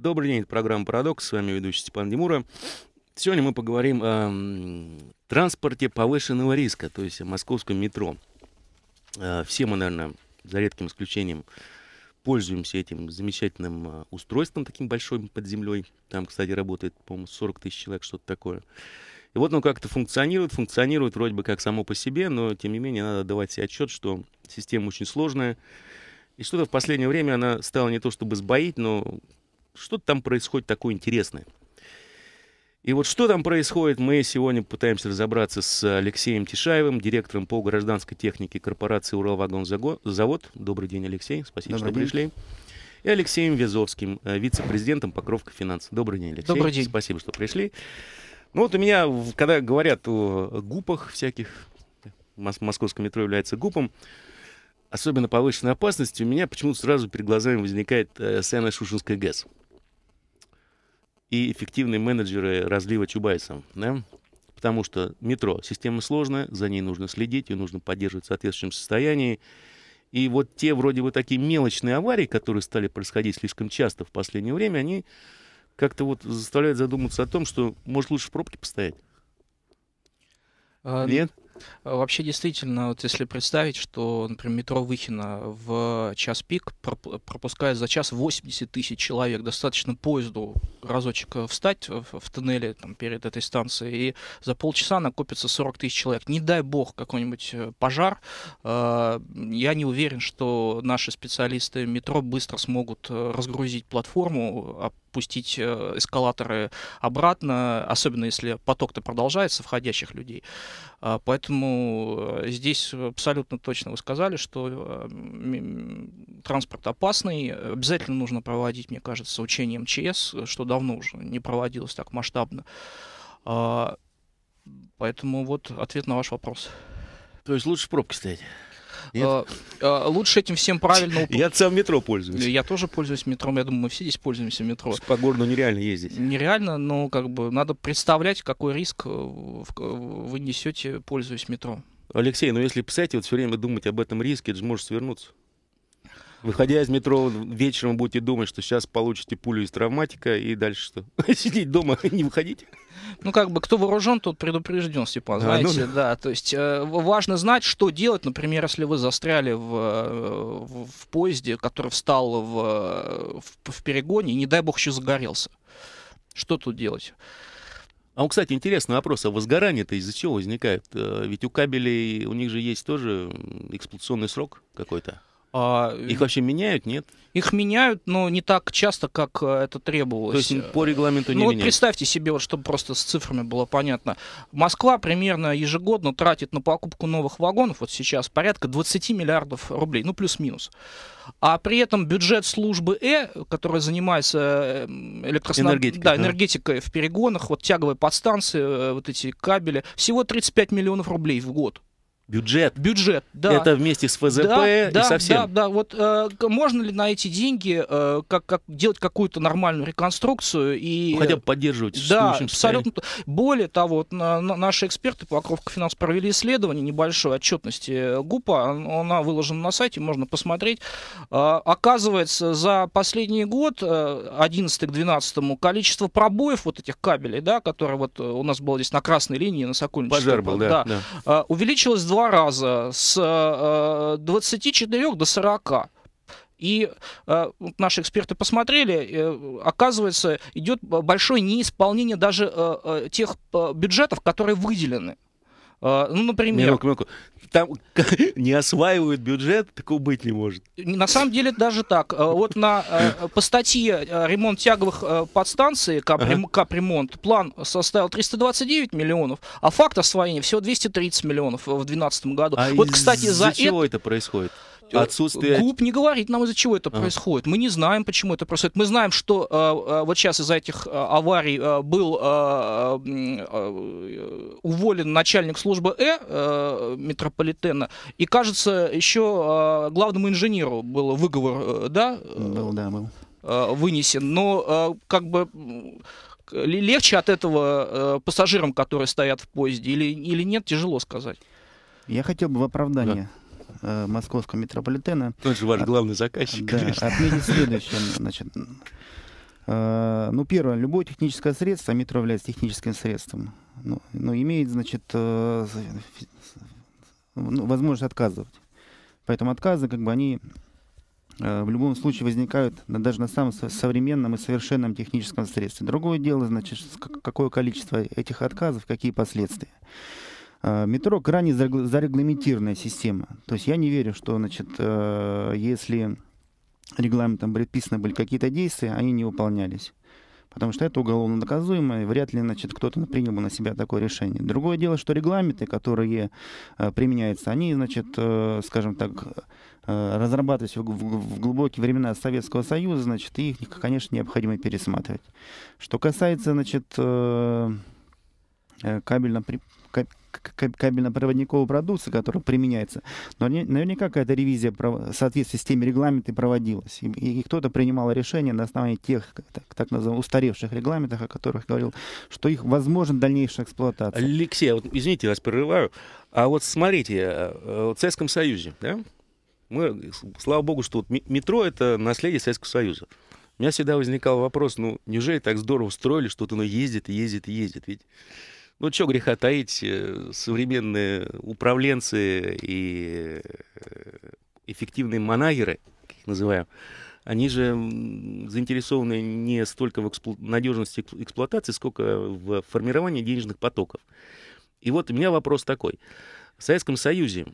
Добрый день, это программа «Парадокс», с вами ведущий Степан Демура. Сегодня мы поговорим о транспорте повышенного риска, то есть о московском метро. Э, все мы, наверное, за редким исключением пользуемся этим замечательным э, устройством, таким большим под землей. Там, кстати, работает, по-моему, 40 тысяч человек, что-то такое. И вот оно как-то функционирует, функционирует вроде бы как само по себе, но, тем не менее, надо давать себе отчет, что система очень сложная, и что-то в последнее время она стала не то чтобы сбоить, но что-то там происходит такое интересное. И вот что там происходит, мы сегодня пытаемся разобраться с Алексеем Тишаевым, директором по гражданской технике корпорации «Уралвагонзавод». Добрый день, Алексей. Спасибо, Добрый что день. пришли. И Алексеем Вязовским, э, вице-президентом «Покровка финанс». Добрый день, Алексей. Добрый день. Спасибо, что пришли. Ну вот у меня, когда говорят о ГУПах всяких, московское метро является ГУПом, особенно повышенной опасности, у меня почему-то сразу перед глазами возникает э, Саяно-Шушинская ГЭС и эффективные менеджеры разлива Чубайса. Да? Потому что метро, система сложная, за ней нужно следить, ее нужно поддерживать в соответствующем состоянии. И вот те вроде бы такие мелочные аварии, которые стали происходить слишком часто в последнее время, они как-то вот заставляют задуматься о том, что может лучше в пробке постоять. А, Нет? А, вообще, действительно, вот если представить, что, например, метро Выхина в час пик пропускает за час 80 тысяч человек, достаточно поезду разочек э, встать в, в тоннеле там, перед этой станцией, и за полчаса накопится 40 тысяч человек. Не дай бог какой-нибудь э, пожар, а, я не уверен, что наши специалисты метро быстро смогут э, разгрузить платформу, а пустить э, эскалаторы обратно, особенно если поток-то продолжается входящих людей. А, поэтому э, здесь абсолютно точно вы сказали, что э, транспорт опасный. Обязательно нужно проводить, мне кажется, учение МЧС, что давно уже не проводилось так масштабно. А, поэтому вот ответ на ваш вопрос. То есть лучше в пробке стоять? Э, э, лучше этим всем правильно... Я сам метро пользуюсь. Я тоже пользуюсь метром. Я думаю, мы все здесь пользуемся метро. По городу ну, нереально ездить. Нереально, но как бы надо представлять, какой риск э, вы несете, пользуясь метро. Алексей, ну если писать и вот все время думать об этом риске, это же может свернуться. Выходя из метро вечером будете думать, что сейчас получите пулю из травматика и дальше что? Сидеть дома и не выходить? Ну, как бы, кто вооружен, тот предупрежден, Степан, а, знаете, ну... да. То есть э, важно знать, что делать, например, если вы застряли в, э, в, в поезде, который встал в, э, в, в перегоне и, не дай бог, еще загорелся. Что тут делать? А, кстати, интересный вопрос, а возгорание-то из-за чего возникает? Э, ведь у кабелей, у них же есть тоже эксплуатационный срок какой-то. А, э, их вообще меняют, нет? Их меняют, но не так часто, как э, это требовалось. То есть по регламенту не ну, меняют? Вот представьте себе, вот, чтобы просто с цифрами было понятно. Москва примерно ежегодно тратит на покупку новых вагонов, вот сейчас порядка 20 миллиардов рублей, ну плюс-минус. А при этом бюджет службы Э, которая занимается э, электроснаб... энергетикой, да, да. в перегонах, вот тяговые подстанции, вот эти кабели, всего 35 миллионов рублей в год. Бюджет. Бюджет, да. Это вместе с ФЗП да, и да, со всем. Да, да, вот э, можно ли на эти деньги э, как, как делать какую-то нормальную реконструкцию и... Ну, э, хотя бы поддерживать Да, абсолютно. Состоянии. Более того, вот, на, на, наши эксперты по Окровка финанс провели исследование небольшой отчетности э, ГУПа, она выложена на сайте, можно посмотреть. Э, оказывается, за последний год, 11 э, к 12, количество пробоев вот этих кабелей, да, которые вот у нас было здесь на красной линии, на Сокольническом. Пожар был, да. да, да. Э, увеличилось в два два раза с э, 24 до 40. И э, наши эксперты посмотрели, э, оказывается, идет большое неисполнение даже э, э тех э, бюджетов, которые выделены. Э, ну, например... Минутку, минутку там не осваивают бюджет, такого быть не может. На самом деле даже так. Э, вот на, э, по статье э, ремонт тяговых подстанций, капрем, ага. капремонт, план составил 329 миллионов, а факт освоения всего 230 миллионов в 2012 году. А вот, кстати, за чего это происходит? отсутствие... Куб не говорит нам, из-за чего это а. происходит. Мы не знаем, почему это происходит. Мы знаем, что э, э вот сейчас из-за этих э, аварий э, был э, э, э, уволен начальник службы Э, э метрополитена, и, кажется, еще э, главному инженеру был выговор, э, да? Был, да, был. Э, вынесен. Но э, как бы легче от этого э, пассажирам, которые стоят в поезде, или, или нет, тяжело сказать. Я хотел бы в оправдание э, московского метрополитена. Он же ваш от, главный заказчик. Да, отметить следующее. Значит, э, ну, первое, любое техническое средство, метро является техническим средством, но, ну, но ну, имеет, значит, э, ну, возможность отказывать. Поэтому отказы, как бы они э, в любом случае возникают даже на самом современном и совершенном техническом средстве. Другое дело, значит, какое количество этих отказов, какие последствия. Э, метро крайне зарегламентированная система. То есть я не верю, что значит, э, если регламентом предписаны были какие-то действия, они не выполнялись. Потому что это уголовно доказуемо, и вряд ли значит, кто-то принял бы на себя такое решение. Другое дело, что регламенты, которые э, применяются, они, значит, э, скажем так, э, разрабатывались в, в, в глубокие времена Советского Союза, значит, их, конечно, необходимо пересматривать. Что касается, значит, э, э кабельно, при, кабельно-проводниковую продукцию, которая применяется, но наверняка какая-то ревизия в соответствии с теми регламентами проводилась. И, и кто-то принимал решение на основании тех так, так называемых устаревших регламентах, о которых говорил, что их возможен дальнейшая эксплуатация. Алексей, а вот, извините, я вас прерываю. А вот смотрите, э, э, в Советском Союзе, да? Мы, слава богу, что вот метро — это наследие Советского Союза. У меня всегда возникал вопрос, ну, неужели так здорово строили, что-то оно ездит, ездит, ездит? Ведь ну, что греха таить, э, современные управленцы и э, эффективные манагеры, как их называю, они же заинтересованы не столько в эксплу... надежности эксплуатации, сколько в формировании денежных потоков. И вот у меня вопрос такой. В Советском Союзе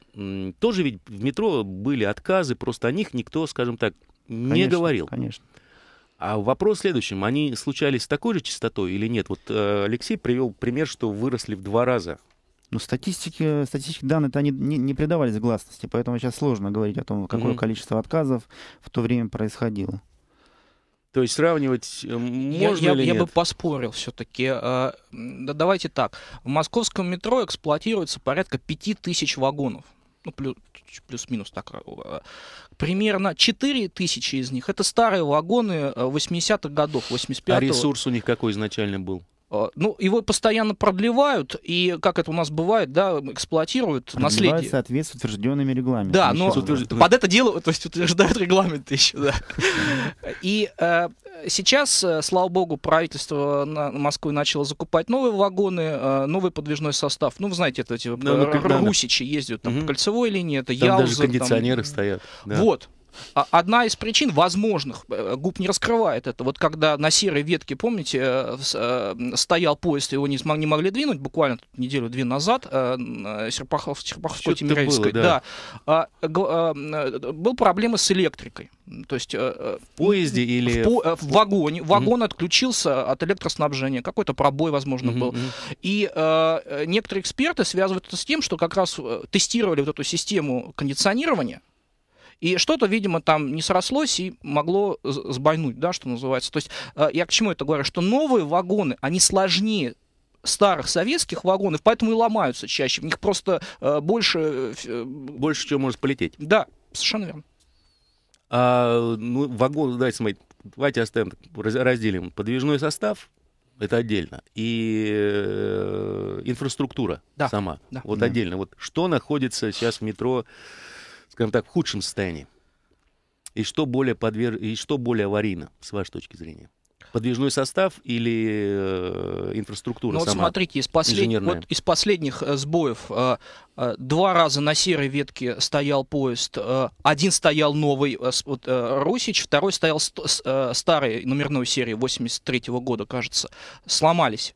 тоже ведь в метро были отказы, просто о них никто, скажем так, не конечно, говорил. Конечно. А вопрос в следующем. Они случались с такой же частотой или нет? Вот э, Алексей привел пример, что выросли в два раза. Ну, статистики, статистические данные-то они не, не придавались гласности, поэтому сейчас сложно говорить о том, какое mm-hmm. количество отказов в то время происходило. То есть сравнивать э, можно я, я, я бы поспорил все-таки. Э, давайте так. В московском метро эксплуатируется порядка 5000 вагонов ну, плюс-минус так, а, а, примерно 4 тысячи из них. Это старые вагоны 80-х э, годов, 85-го. А ресурс у них какой изначально был? А, ну, его постоянно продлевают, и как это у нас бывает, да, эксплуатируют продлевают наследие. соответствует утвержденными регламентами. Да, но утвержд... под это дело, то есть утверждают регламенты еще, да. И э, сейчас, э, слава богу, правительство на Москвы начало закупать новые вагоны, э, новый подвижной состав. Ну, вы знаете, это эти ну, ну, русичи ездят там по кольцевой линии, это там даже кондиционеры стоят. Вот, а, одна из причин возможных, э, губ не раскрывает это, вот когда на серой ветке, помните, э, э, стоял поезд, его не, смог, не могли двинуть, буквально неделю-две назад, Серпахов, Серпаховской Тимирельской, да, да а, был проблема с электрикой. То есть в поезде или в, в вагоне вагон mm-hmm. отключился от электроснабжения, какой-то пробой, возможно, mm-hmm. был. И э, некоторые эксперты связывают это с тем, что как раз тестировали вот эту систему кондиционирования и что-то, видимо, там не срослось и могло сбойнуть, да, что называется. То есть э, я к чему это говорю? Что новые вагоны, они сложнее старых советских вагонов, поэтому и ломаются чаще. В них просто э, больше... Э, больше чем может полететь. Да, совершенно верно. А, ну, вагон, давайте смотрите, давайте оставим, разделим. Подвижной состав, это отдельно. И э, инфраструктура да. сама. Да. Вот да. отдельно. Вот что находится сейчас в метро скажем так, в худшем состоянии? И что более, подверг... и что более аварийно, с вашей точки зрения? Подвижной состав или э, инфраструктура ну, вот смотрите, из, послед... вот из последних э, сбоев э, э, два раза на серой ветке стоял поезд. Э, один стоял новый э, вот, э, Русич, второй стоял ст- э, старой номерной серии 83 -го года, кажется. Сломались.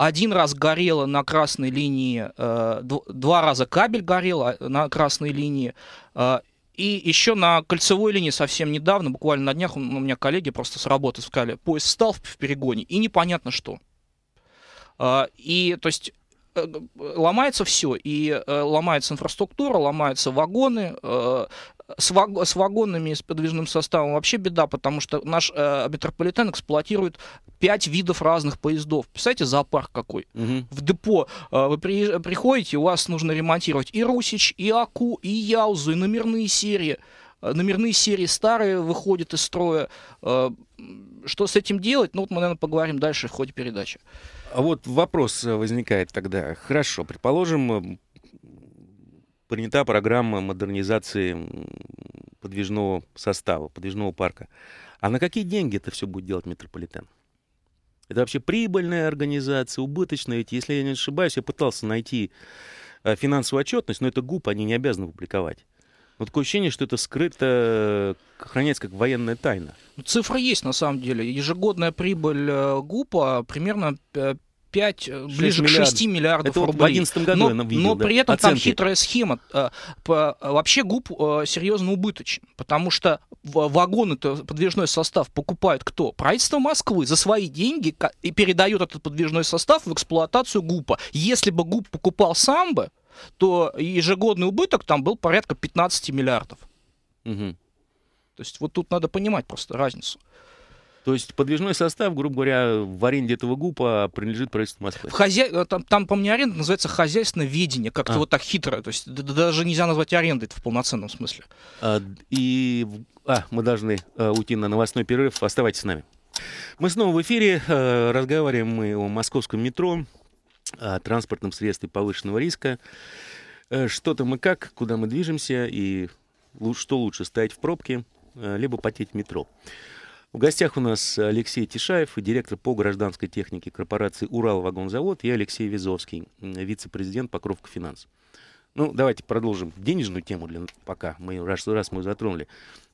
Один раз горело на красной линии, э, два раза кабель горел а, на красной линии. Э, и еще на кольцевой линии совсем недавно, буквально на днях, у меня коллеги просто с работы сказали, поезд стал в перегоне, и непонятно что. Э, и, то есть, ломается все, и ломается инфраструктура, ломаются вагоны, с, ваг, с вагонами и с подвижным составом вообще беда, потому что наш э, метрополитен эксплуатирует пять видов разных поездов. Представляете, зоопарк какой? Угу. В депо э, вы при, приходите, у вас нужно ремонтировать и Русич, и Аку, и Яузу, и номерные серии э, номерные серии старые выходят из строя. Э, что с этим делать? Ну, вот мы, наверное, поговорим дальше в ходе передачи. А вот вопрос э, возникает тогда. Хорошо, предположим, принята программа модернизации подвижного состава, подвижного парка. А на какие деньги это все будет делать метрополитен? Это вообще прибыльная организация, убыточная. Ведь, если я не ошибаюсь, я пытался найти э, финансовую отчетность, но это ГУП, они не обязаны публиковать. Но такое ощущение, что это скрыто, хранится как военная тайна. Ну, Цифра есть на самом деле. Ежегодная прибыль э, ГУПа примерно э, 5, 6 э, ближе миллиард. к 6 миллиардов это рублей. Вот в 2011 году но, я видел, но при этом оценки. там хитрая схема. Э, вообще ГУП э, серьезно убыточен, потому что вагоны, подвижной состав покупают кто? Правительство Москвы за свои деньги и передает этот подвижной состав в эксплуатацию ГУПа. Если бы ГУП покупал сам бы, то ежегодный убыток там был порядка 15 миллиардов. Угу. То есть вот тут надо понимать просто разницу. То есть подвижной состав, грубо говоря, в аренде этого ГУПа принадлежит правительству Москвы. В хозя... Э, там, там, по мне, аренда называется хозяйственное ведение, как-то а. вот так хитро. То есть даже нельзя назвать арендой в полноценном смысле. А, и... А, мы должны а, уйти на новостной перерыв. Оставайтесь с нами. Мы снова в эфире. Э, разговариваем мы о московском метро, о транспортном средстве повышенного риска. что то мы как, куда мы движемся и что лучше, стоять в пробке, либо потеть в метро. В гостях у нас Алексей Тишаев, директор по гражданской технике корпорации «Уралвагонзавод» и Алексей Визовский, вице-президент «Покровка финанс». Ну, давайте продолжим денежную тему для пока. Мы раз, раз мы затронули.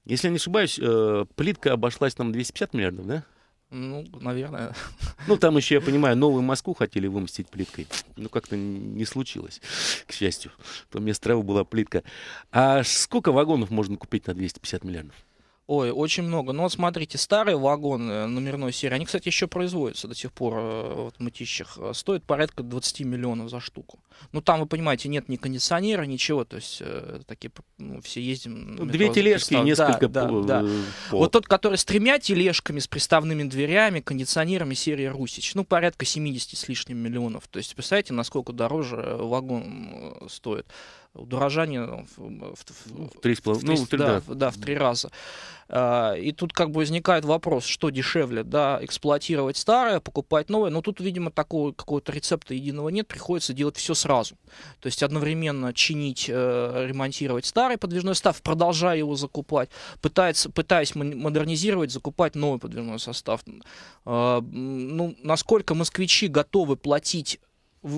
Если я не ошибаюсь, э, плитка обошлась нам 250 миллиардов, да? Ну, наверное. Ну, там еще, я понимаю, новую Москву хотели вымостить плиткой. Ну, как-то не случилось, к счастью. То вместо травы была плитка. А сколько вагонов можно купить на 250 миллиардов? Ой, очень много. Но ну, вот смотрите, старый вагон э, номерной серии, они, кстати, еще производятся до сих пор э, вот, в мытищах, э, стоит порядка 20 миллионов за штуку. Ну, там, вы понимаете, нет ни кондиционера, ничего, то есть такие, ну, все ездим... Метро, ну, Две тележки и несколько да, пол... да, да. Вот тот, который с тремя тележками, с приставными дверями, кондиционерами серии «Русич», ну, порядка 70 с лишним миллионов. То есть, представляете, насколько дороже вагон стоит удорожание в, три, раза. А, и тут как бы возникает вопрос, что дешевле, да, эксплуатировать старое, покупать новое, но тут, видимо, такого какого-то рецепта единого нет, приходится делать все сразу. То есть одновременно чинить, э, ремонтировать старый подвижной состав, продолжая его закупать, пытаясь, пытаясь модернизировать, закупать новый подвижной состав. Э, ну, насколько москвичи готовы платить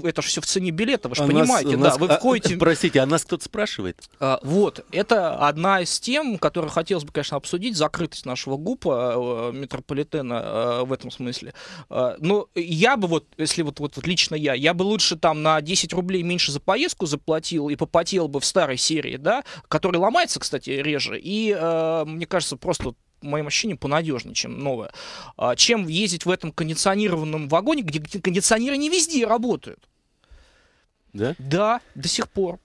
это же все в цене билета, вы же а понимаете, нас, да, нас, вы а, входите... А, простите, а нас кто-то спрашивает? А, вот, это одна из тем, которую хотелось бы, конечно, обсудить, закрытость нашего ГУПа, э, метрополитена э, в этом смысле. Э, но я бы вот, если вот, вот, лично я, я бы лучше там на 10 рублей меньше за поездку заплатил и попотел бы в старой серии, да, которая ломается, кстати, реже, и, мне кажется, просто по моим ощущениям, понадежнее, чем новая. чем ездить в этом кондиционированном вагоне, где кондиционеры не везде работают. Да? Да, до сих пор.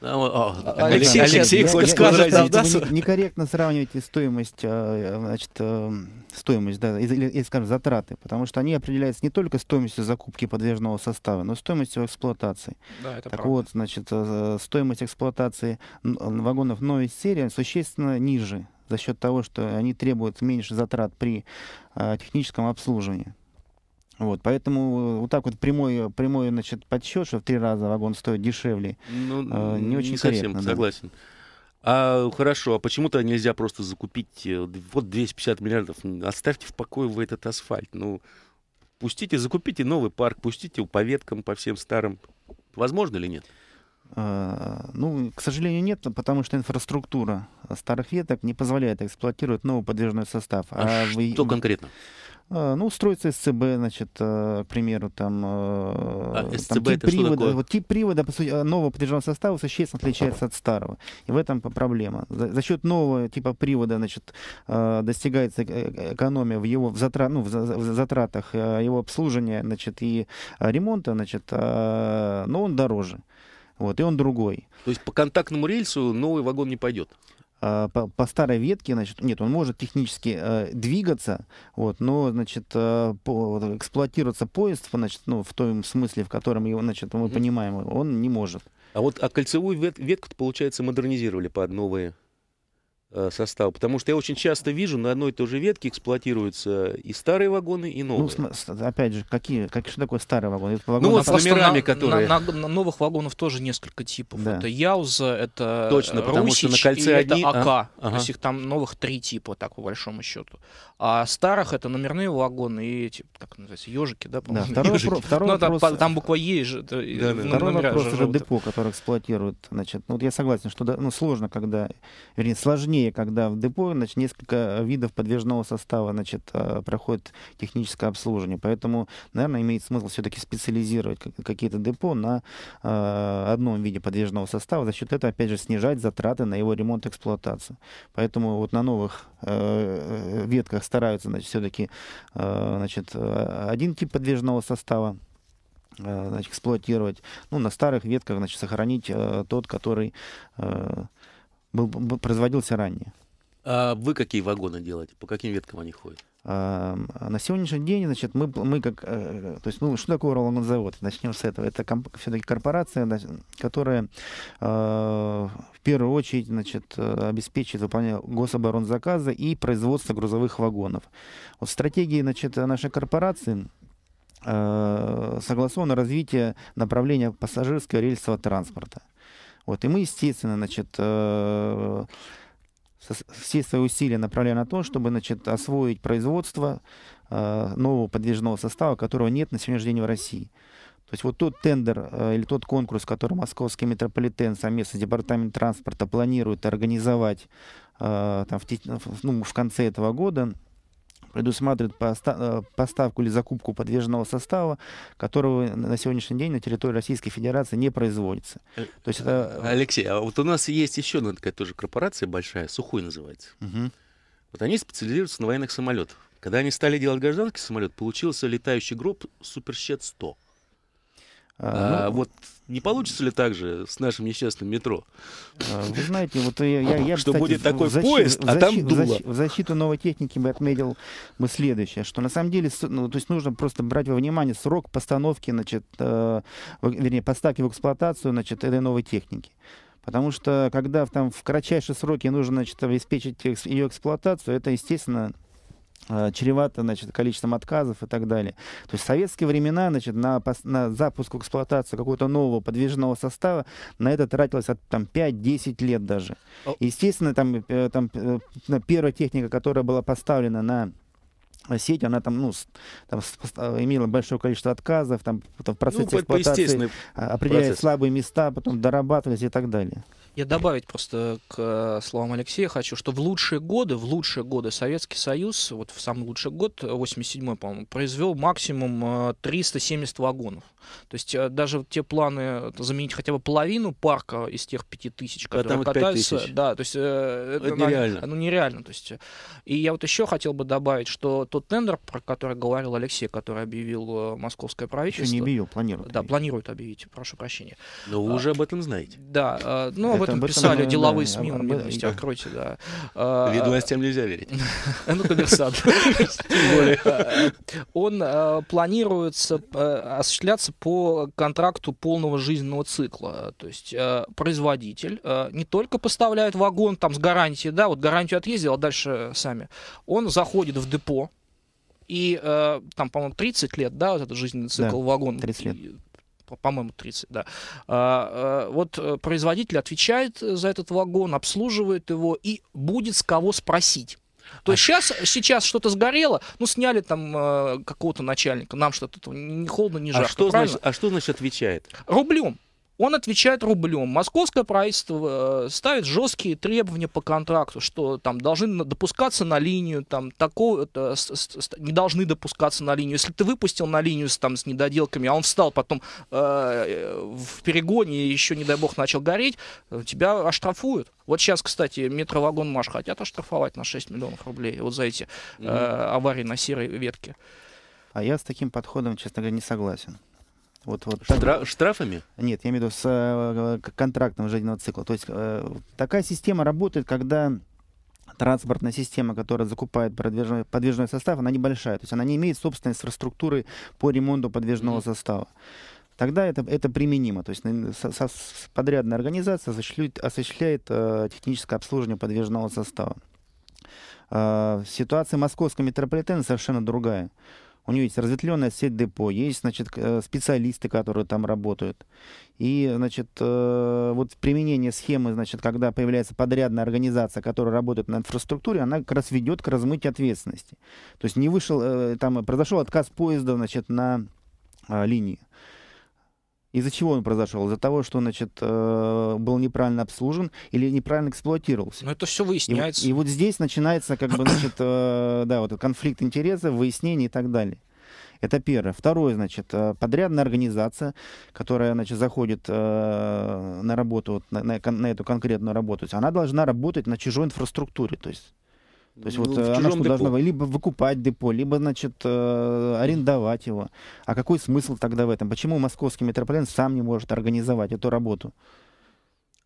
О, а, а, а, Алексей, Алексей, Алексей я, скажет, я, да, не, некорректно сравниваете стоимость, э, значит, э, стоимость, да, или, или, скажем, затраты, потому что они определяются не только стоимостью закупки подвижного состава, но стоимостью эксплуатации. Да, это так правда. вот, значит, э, стоимость эксплуатации вагонов новой серии существенно ниже за счет того, что они требуют меньше затрат при э, техническом обслуживании. Вот, поэтому э, вот так вот прямой, прямой значит, подсчет, что в три раза вагон стоит дешевле, ну, э, не очень не совсем, корректно. Согласен. А хорошо, а почему-то нельзя просто закупить э, вот 250 миллиардов? Оставьте в покое вы этот асфальт. Ну, пустите, закупите новый парк, пустите по веткам, по всем старым. Возможно ли нет? Э, ну, к сожалению, нет, потому что инфраструктура старых веток не позволяет эксплуатировать новый подвижной состав. А, а что в... конкретно? Э, ну, строится СЦБ, значит, э, к примеру, там, а, СЦБ там тип, привода, вот, тип привода по сути, нового подвижного состава существенно отличается от старого. И в этом проблема. За, за счет нового типа привода, значит, достигается экономия в его в затрат, ну, в, за, в затратах его обслуживания, значит, и ремонта, значит, но он дороже. Вот, и он другой. То есть по контактному рельсу новый вагон не пойдет? А, по, по старой ветке, значит, нет, он может технически э, двигаться, вот, но, значит, э, по, вот, эксплуатироваться поезд, значит, ну, в том смысле, в котором его, значит, мы понимаем, он не может. А вот а кольцевую вет ветку, получается, модернизировали под новые Э, состава? Потому что я очень часто вижу, на одной и той же ветке эксплуатируются и старые вагоны, и ну, новые. Ну, опять же, какие, как, что такое старый вагон? Это вагон ну, вот с номерами, на, которые... На, на, на новых вагонов тоже несколько типов. Да. Это Яуза, это э, Точно, потому Русич, что на кольце одни... это а, АК. А? Ага. То есть их там новых три типа, так по большому счету. А старых это номерные вагоны и эти, как называется, ежики, да? Да, второй, ежики. Про, второй ну, вопрос... там, там буква Е. Же, да, да. Второй вопрос же, депо, которое эксплуатирует Значит, ну, вот я согласен, что ну, сложно, когда, вернее, сложнее позднее, когда в депо значит, несколько э, видов подвижного состава значит, э, проходит техническое обслуживание. Поэтому, наверное, имеет смысл все-таки специализировать какие-то депо на э, одном виде подвижного состава. За счет этого, опять же, снижать затраты на его ремонт и эксплуатацию. Поэтому вот на новых э, э ветках стараются все-таки э, один тип подвижного состава значит, эксплуатировать. Ну, на старых ветках значит, сохранить э, тот, который э, был, был, производился ранее. А вы какие вагоны делаете? По каким веткам они ходят? А, на сегодняшний день, значит, мы, мы как, э, то есть, ну, что такое Уралвагонзавод? Начнем с этого. Это комп- все-таки корпорация, которая а, в первую очередь, значит, э, обеспечивает выполнение гособоронзаказа и производство грузовых вагонов. Вот стратегии, значит, нашей корпорации э, согласовано развитие направления пассажирского рельсового транспорта. Вот, и мы, естественно, значит, э, все свои усилия направляем на то, чтобы значит, освоить производство э, нового подвижного состава, которого нет на сегодняшний день в России. То есть вот тот тендер э, или тот конкурс, который Московский метрополитен совместно с Департаментом транспорта планирует организовать там, в, ну, в конце этого года, предусматривает э, поставку или закупку подвижного состава, которого на сегодняшний день на территории Российской Федерации не производится. Э, То есть это... Э, Алексей, а вот у нас есть еще одна такая тоже корпорация большая, Сухой называется. Угу. Вот они специализируются на военных самолетах. Когда они стали делать гражданский самолет, получился летающий гроб Суперщет 100. А, а, ну, вот не получится ли так же с нашим несчастным метро? А, вы знаете, вот я... я, я что кстати, будет такой защ... поезд, а защ... там дуло. В, защиту новой техники бы отметил мы следующее, что на самом деле ну, то есть нужно просто брать во внимание срок постановки, значит, э, вернее, поставки в эксплуатацию значит, этой новой техники. Потому что когда там, в кратчайшие сроки нужно значит, обеспечить ее эксплуатацию, это, естественно, Э, чревато значит, количеством отказов и так далее. То есть в советские времена значит, на, на запуск эксплуатации какого-то нового подвижного состава на это тратилось от там, 5-10 лет даже. Естественно, там, э, там э, первая техника, которая была поставлена на сеть, она там, ну, там имела большое количество отказов, там, там в процессе ну, эксплуатации а, определяли процесс. слабые места, потом дорабатывались и так далее. Я добавить просто к э, словам Алексея хочу, что в лучшие годы, в лучшие годы Советский Союз, вот в самый лучший год, 87-й, по-моему, произвел максимум 370 э, вагонов. То есть э, даже те планы заменить хотя бы половину парка из тех 5000, а которые а катаются. Вот 5 да, то есть это, это нереально. Ну, нереально. То есть. И я вот еще хотел бы добавить, что тот тендер, про который говорил Алексей, который объявил московское правительство. Еще не объявил, планирует. Да, объявить. планирует объявить, прошу прощения. Но вы а, уже об этом знаете. Да, ну, об этом, этом писали этом, деловые да, СМИ, об, новости, да. откройте, да. Ведомостям а, нельзя верить. Ну, коммерсант. Он э, планируется э, осуществляться по контракту полного жизненного цикла. То есть э, производитель не только поставляет вагон там с гарантией, да, вот гарантию отъездил, а дальше сами. Он заходит в депо, и э, там, по-моему, 30 лет, да, вот этот жизненный цикл да, вагон. 30 лет по-моему, 30, да. А, а, вот э, производитель отвечает за этот вагон, обслуживает его и будет с кого спросить. То есть сейчас, сейчас что-то сгорело, ну, сняли там э, какого-то начальника, нам что-то не холодно, не а жарко. А что, значит, а что значит отвечает? Рублем он отвечает рублем. Московское правительство э, ставит жесткие требования по контракту, что там должны допускаться на линию, там такого э, не должны допускаться на линию. Если ты выпустил на линию с, там, с недоделками, а он встал потом э, э в перегоне и еще, не дай бог, начал гореть, тебя оштрафуют. Вот сейчас, кстати, метровагон Маш хотят оштрафовать на 6 миллионов рублей вот за эти э, аварии на серой ветке. А я с таким подходом, честно говоря, не согласен. Вот, вот, Штра- так. Штрафами? Нет, я имею в виду с э, контрактом жизненного цикла. То есть э, такая система работает, когда транспортная система, которая закупает подвижной, подвижной состав, она небольшая. То есть она не имеет собственной инфраструктуры по ремонту подвижного mm-hmm. состава. Тогда это, это применимо. То есть со, со, подрядная организация осуществляет, осуществляет э, техническое обслуживание подвижного состава. Э, ситуация московского метрополитена совершенно другая. У нее есть разветвленная сеть депо, есть, значит, э, специалисты, которые там работают. И, значит, э, вот применение схемы, значит, когда появляется подрядная организация, которая работает на инфраструктуре, она как раз ведет к размытию ответственности. То есть не вышел, э, там произошел отказ поезда, значит, на линии. Из-за чего он произошел? Из-за того, что, значит, э, был неправильно обслужен или неправильно эксплуатировался. Но ну, это все выясняется. И, и вот здесь начинается, как бы, значит, э, да, вот конфликт интересов, выяснение и так далее. Это первое. Второе, значит, э, подрядная организация, которая, значит, заходит э, на работу, на, на, на эту конкретную работу, она должна работать на чужой инфраструктуре, то есть то есть ну, вот э, она что депо. должна либо выкупать депо, либо, значит, э, арендовать его. А какой смысл тогда в этом? Почему московский метрополитен сам не может организовать эту работу?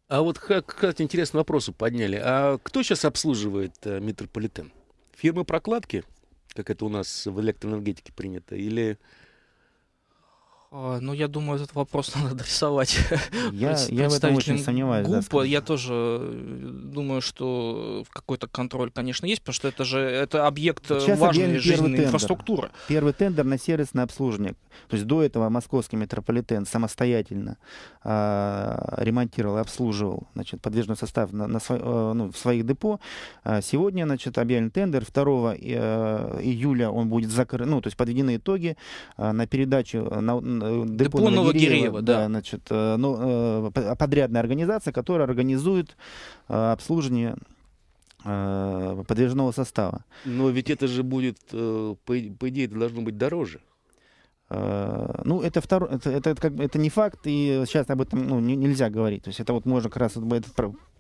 А вот, кстати, интересный вопрос подняли. А кто сейчас обслуживает э, метрополитен? Фирмы прокладки, как это у нас в электроэнергетике принято, или а, ну, я думаю, этот вопрос надо адресовать я, я в этом очень сомневаюсь, ГУПа. Да, я тоже э, думаю, что какой-то контроль, конечно, есть, потому что это же это объект э, Сейчас важной жизненной инфраструктуры. Первый тендер на сервисное обслуживание. То есть до этого московский метрополитен самостоятельно э, ремонтировал и обслуживал значит, подвижный состав на, на, э, ну, в своих депо. А сегодня значит, объявлен тендер. 2 э, июля он будет закрыт. Ну, то есть подведены итоги э, на передачу на, Э, депо, депо Новогиреева, да. да. Значит, э, ну, э, подрядная организация, которая организует обслуживание подвижного состава. Но ведь это же будет, по, идее, это должно быть дороже. Ну, это, второ... это, это, это, как... это не факт, и сейчас об этом ну, не, нельзя говорить. То есть это вот можно как раз этот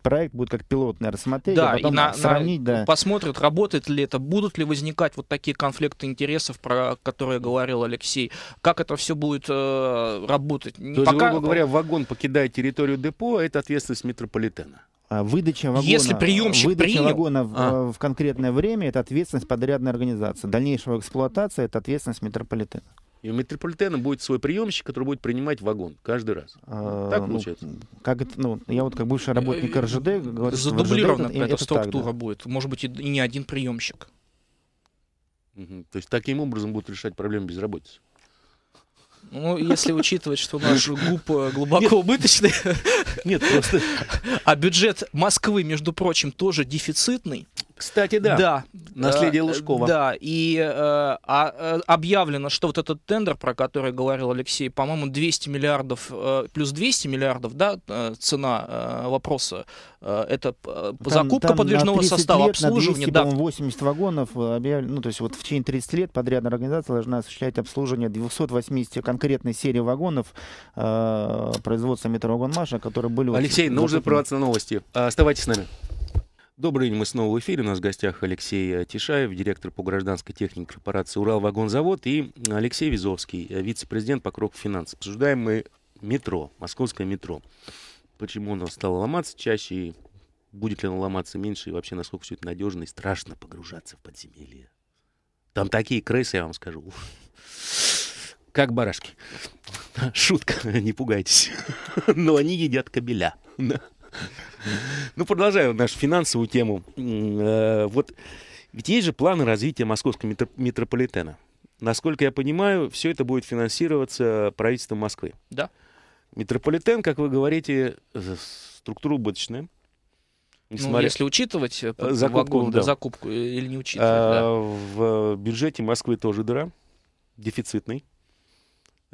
проект будет как пилотный рассмотреть, да, а потом и на, сравнить. На, да. Посмотрят, работает ли это, будут ли возникать вот такие конфликты интересов, про которые говорил Алексей. Как это все будет э, работать? То Пока... грубо говоря, вагон покидает территорию депо, а это ответственность метрополитена а выдача вагона, Если приемщик выдача принял, вагона в, а. в конкретное время, это ответственность подрядной организации. Дальнейшего эксплуатация, это ответственность метрополитена. И у метрополитена будет свой приемщик, который будет принимать вагон каждый раз. А, так ну, получается? Ну, как это, ну, я вот как бывший э, работник э, РЖД говорю, Задублирована какая-то структура так, да. будет. Может быть, и не один приемщик. Угу. То есть таким образом будут решать проблему безработицы. Ну, если учитывать, что наш ГУП э, глубоко нет, убыточный. Нет, просто... А бюджет Москвы, между прочим, тоже дефицитный. Кстати, да. Да. Наследие а, Лужкова. Да, и э, а, э, объявлено, что вот этот тендер, про который говорил Алексей, по-моему, 200 миллиардов, плюс 200 миллиардов, да, цена вопроса, это там, закупка там подвижного состава, лет, обслуживание. 200, да. 80 вагонов объявлено, ну, то есть вот в течение 30 лет подрядная организация должна осуществлять обслуживание 280 конкретной серии вагонов э, производства метро «Вагонмаша», которые были... Алексей, нужно прорваться на новости. Оставайтесь с нами. Добрый день, мы снова в эфире. У нас в гостях Алексей э, Тишаев, директор по гражданской технике корпорации «Уралвагонзавод» и Алексей Визовский, э, вице-президент по кроку финанс. Обсуждаем мы метро, московское метро. Почему оно стало ломаться чаще будет ли оно ломаться меньше, и вообще насколько все это надежно и страшно погружаться в подземелье. Там такие крысы, я вам скажу. Как барашки. Шутка, не пугайтесь. Но они едят кабеля. Ну, продолжая нашу финансовую тему. Э, вот ведь же планы развития московского метрополитена. Насколько я понимаю, все это будет финансироваться правительством Москвы. Да. Метрополитен, как вы говорите, структура убыточная. Несмотря... Ну, если учитывать э, закупку, вагон, да. закупку э, или не а, учитывать. А, да. В бюджете Москвы тоже дыра, дефицитный.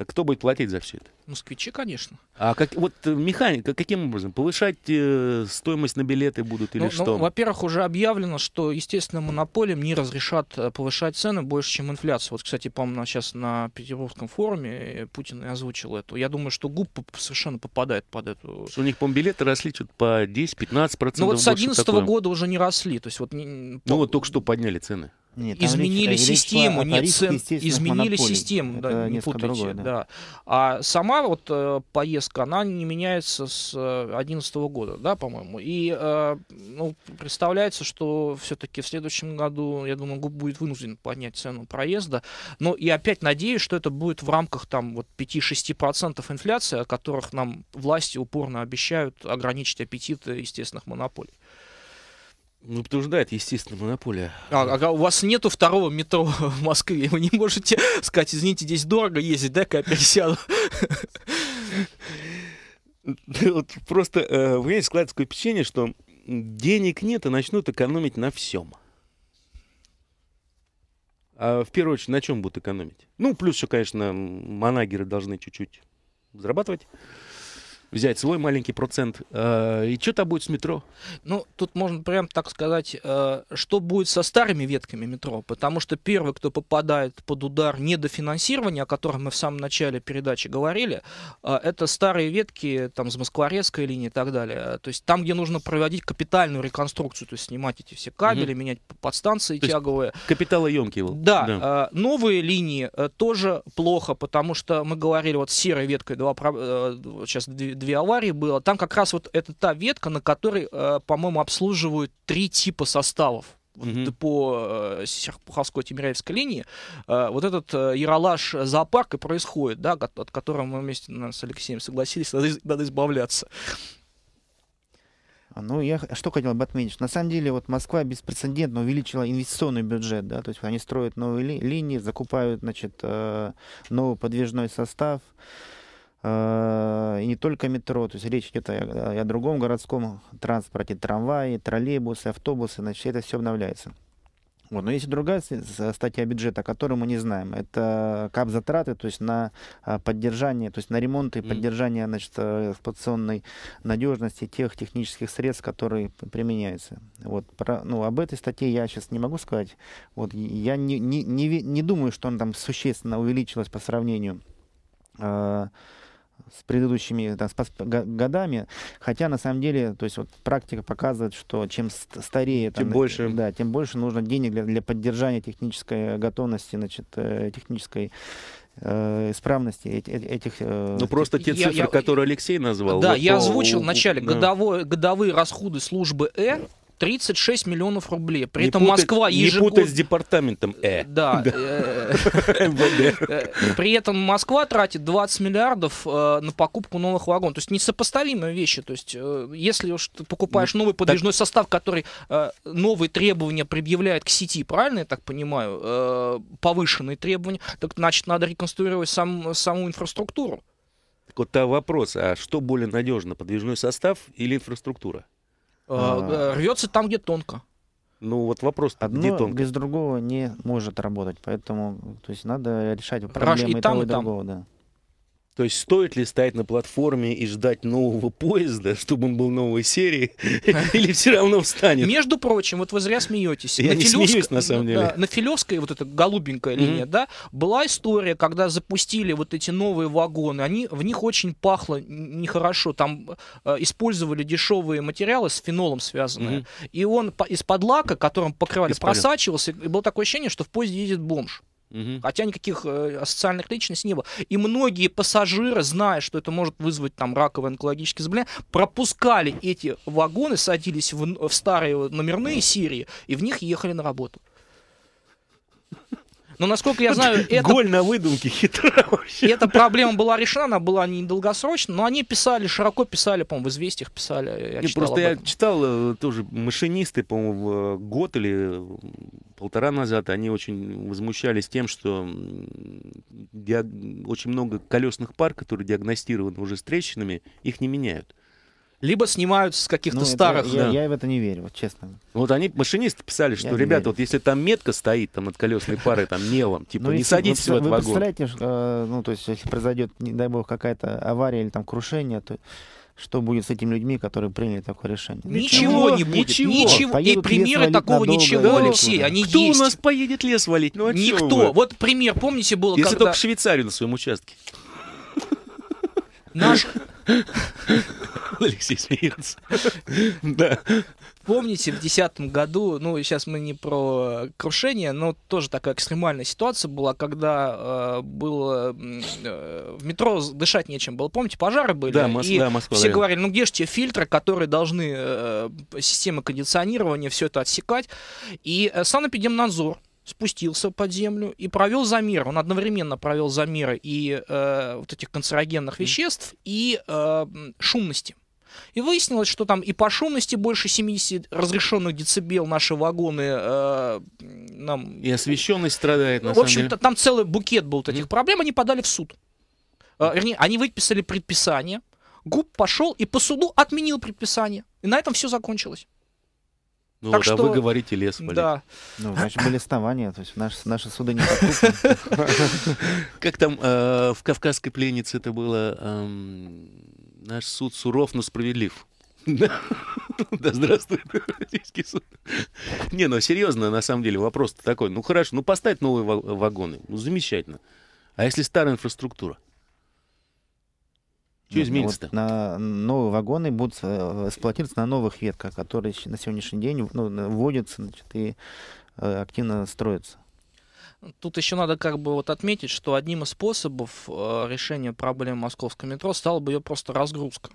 Кто будет платить за все это? Москвичи, конечно. А как, вот э, механика, каким образом? Повышать э, стоимость на билеты будут или ну, что? Ну, во-первых, уже объявлено, что, естественно, монополиям не разрешат э, повышать цены больше, чем инфляция. Вот, кстати, по-моему, сейчас на Петербургском форуме э, Путин и озвучил это. Я думаю, что ГУП совершенно попадает под эту... У них, по-моему, билеты росли чуть по 10-15%. Ну вот с 2011 -го года уже не росли. То есть, вот, не... ну вот только что подняли цены. Нет, изменили систему, речь нет, цен, изменили систему, да, не путайте, другое, да. да. А сама вот э, поездка, она не меняется с 2011 э, года, да, по-моему. И э, ну, представляется, что все-таки в следующем году, я думаю, будет вынужден поднять цену проезда. Но ну, и опять надеюсь, что это будет в рамках там вот 5-6% инфляции, о которых нам власти упорно обещают ограничить аппетиты естественных монополий. Ну, подтверждает, естественно, монополия. А, а у вас нету второго метро в Москве, вы не можете сказать, извините, здесь дорого ездить, да, я сяду. просто, э, у меня есть складывается такое впечатление, что денег нет, и начнут экономить на всем. А в первую очередь, на чем будут экономить? Ну, плюс еще, конечно, манагеры должны чуть-чуть зарабатывать взять свой маленький процент. Э, и что-то будет с метро. Ну, тут можно прям так сказать, э, что будет со старыми ветками метро, потому что первый, кто попадает под удар недофинансирования, о котором мы в самом начале передачи говорили, э, это старые ветки там с Москворецкой линии и так далее. То есть там, где нужно проводить капитальную реконструкцию, то есть снимать эти все кабели, угу. менять подстанции то тяговые. Капиталоемкие. Да. да. новые линии тоже плохо, потому что мы говорили вот серой веткой два э, сейчас 2 две аварии было. Там как раз вот это та ветка, на которой, э, по-моему, обслуживают три типа составов. Вот mm-hmm. по э, Серпуховской-Тимиряевской линии, э, вот этот э, яролаж э, зоопарка происходит, да, от, от которого мы вместе ну, с Алексеем согласились, надо, надо избавляться. А, ну, я а что хотел бы отметить, что на самом деле вот Москва беспрецедентно увеличила инвестиционный бюджет, да, то есть они строят новые ли, линии, закупают, значит, э, новый подвижной состав, Э, и не только метро, то есть речь идет о, о другом городском транспорте, трамваи, троллейбусы, автобусы, значит, это все обновляется. Вот. Но есть и другая э, статья бюджета, которую мы не знаем. Это кап затраты, то есть на э, поддержание, то есть на ремонт и поддержание значит, эксплуатационной надежности тех технических средств, которые применяются. Вот. Про, ну, об этой статье я сейчас не могу сказать. Вот. Я не, не, не, не думаю, что он там существенно увеличилась по сравнению э, с предыдущими там, с, годами, хотя на самом деле, то есть вот практика показывает, что чем старее, тем там, больше, да, тем больше нужно денег для, для поддержания технической готовности, значит, э, технической э, исправности этих... Э, ну, просто те цифры, я, которые Алексей назвал. Да, вот я озвучил в начале да. годовые расходы службы Э, 36 миллионов рублей. При не этом путать, Москва ежегодно... Не путать с департаментом Э. Да. Э, э, э, при этом Москва тратит 20 миллиардов на покупку новых вагонов. То есть несопоставимые вещи. То есть если уж ты покупаешь ну, новый подвижной состав, который новые требования предъявляет к сети, правильно я так понимаю, повышенные требования, так значит надо реконструировать сам, саму инфраструктуру. Так вот, а вопрос, а что более надежно, подвижной состав или инфраструктура? А... Э, Рвется там, где тонко. Ну вот вопрос, Одно где тонко? без другого не может работать, поэтому то есть надо решать проблемы Раш, и, и того, и, и там. да. То есть стоит ли стоять на платформе и ждать нового поезда, чтобы он был новой серии, или все равно встанет? Между прочим, вот вы зря смеетесь. Я не смеюсь, на самом деле. На Филевской, вот эта голубенькая линия, да, была история, когда запустили вот эти новые вагоны, они, в них очень пахло нехорошо, там э, использовали дешевые материалы с фенолом связанные, и он из-под лака, которым покрывали, просачивался, и было такое ощущение, что в поезде едет бомж. Угу. Хотя а никаких э, социальных личностей не было. И многие пассажиры, зная, что это может вызвать там раковое онкологическое заболевание, пропускали эти вагоны, садились в, в старые номерные Сирии и в них ехали на работу. Но, насколько я знаю, это... Голь на выдумке хитра вообще. Эта проблема была решена, она была недолгосрочна, но они писали, широко писали, по-моему, в «Известиях» писали. Я не, просто я читал э, тоже машинисты, по-моему, э, год или полтора назад, они очень возмущались тем, что диаг... очень много колесных пар, которые диагностированы уже с трещинами, их не меняют либо снимаются с каких-то ну, старых. Это, да. я, я в это не верю, вот честно. Вот они, машинисты, писали, что, я ребята, вот если там метка стоит там от колесной пары, там мелом, типа, ну, не садитесь вы, в этот вы вагон. представляете, э, ну, то есть, если произойдет, не дай бог, какая-то авария или там крушение, то что будет с этими людьми, которые приняли такое решение. Ничего, ничего не будет. Ничего. ничего. и примеры такого ничего, Алексей, куда? они Кто есть. Кто у нас поедет лес валить? Ну, а Никто. Вы? Вот пример, помните, было Если когда... только Швейцарию на своем участке. Наш Алексей смеется. Да. Помните, в 2010 году, ну, сейчас мы не про крушение, но тоже такая экстремальная ситуация была, когда э, было э, в метро дышать нечем было. Помните, пожары были? Да, Мос- и да Москва. Все да. говорили, ну, где же те фильтры, которые должны э, системы кондиционирования все это отсекать? И э, санэпидемнадзор спустился под землю и провел замер. Он одновременно провел замеры и э, вот этих канцерогенных веществ, и э, шумности. И выяснилось, что там и по шумности больше 70 разрешенных децибел наши вагоны э, нам... И освещенность страдает, на В общем-то, там целый букет был вот этих mm. проблем, они подали в суд. Э, вернее, они выписали предписание, ГУП пошел и по суду отменил предписание. И на этом все закончилось. Ну так да, что... вы говорите лес полить. Да. Ну, а? значит, были основания, то есть наши, наши суды не Как там э, в «Кавказской пленнице» это было? Эм, наш суд суров, но справедлив. Да. да, здравствует российский суд. Не, ну серьезно, на самом деле, вопрос такой. Ну хорошо, ну поставить новые вагоны, ну замечательно. А если старая инфраструктура? Что ну, ну, изменится? Вот на новые вагоны будут э, эксплуатироваться на новых ветках, которые на сегодняшний день ну, вводятся значит, и э, активно строятся. Тут еще надо как бы вот отметить, что одним из способов э, решения проблемы московского метро стала бы ее просто разгрузка.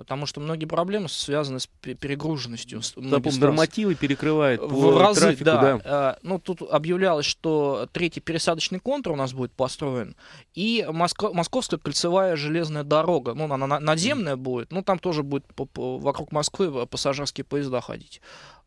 Потому что многие проблемы связаны с перегруженностью. Да, нормативы перекрывают по в разы, трафику, да. да. Э, ну, тут объявлялось, что третий пересадочный контур у нас будет построен, и Моско- Московская кольцевая железная дорога, ну, она наземная mm. будет, ну, там тоже будет по- по- вокруг Москвы э, пассажирские поезда ходить.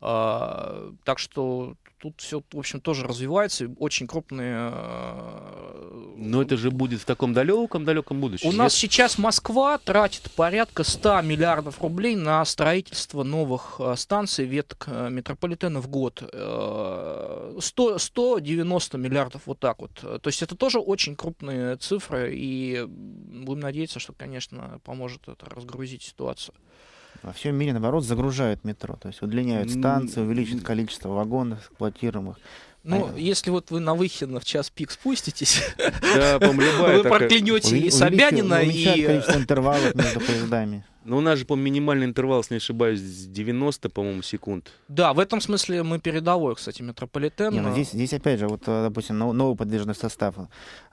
А, так что тут все, в общем, тоже развивается. Очень крупные... Э, Но это же будет в таком далеком-далеком будущем. У нет? нас сейчас Москва тратит порядка 100 миллиардов рублей на строительство новых э, станций веток э, метрополитена в год. 100, 190 миллиардов вот так вот. То есть это тоже очень крупные цифры, и будем надеяться, что, конечно, поможет это разгрузить ситуацию. Во всем мире, наоборот, загружают метро. То есть удлиняют станции, увеличивают количество вагонов эксплуатируемых. Ну, а, если вот вы на Выхино в час пик спуститесь, да, вы проклянете и Собянина, и... количество интервалов между поездами. Но ну, у нас же, по минимальный интервал, если не ошибаюсь, 90, по-моему, секунд. Да, в этом смысле мы передовой, кстати, метрополитен. Не, ну, здесь, здесь, опять же, вот, э, допустим, новый подвижный состав. Э,